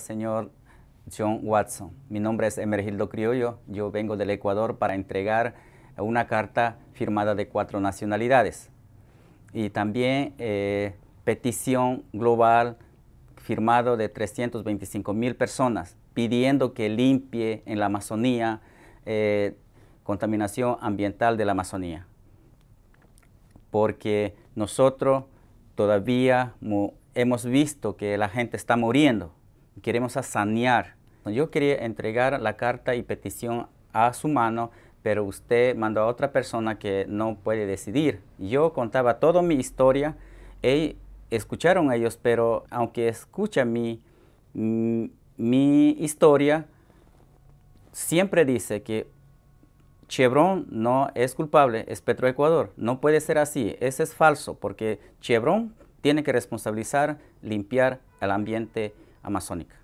señor John Watson. Mi nombre es Emergildo Criollo. Yo vengo del Ecuador para entregar una carta firmada de cuatro nacionalidades y también eh, petición global firmado de 325 mil personas pidiendo que limpie en la Amazonía eh, contaminación ambiental de la Amazonía. Porque nosotros todavía hemos visto que la gente está muriendo queremos sanear. Yo quería entregar la carta y petición a su mano, pero usted mandó a otra persona que no puede decidir. Yo contaba toda mi historia, y escucharon ellos, pero aunque escucha mi, mm, mi, historia, siempre dice que Chevron no es culpable, es Petroecuador. No puede ser así, Eso es falso, porque Chevron tiene que responsabilizar, limpiar el ambiente Amazônica.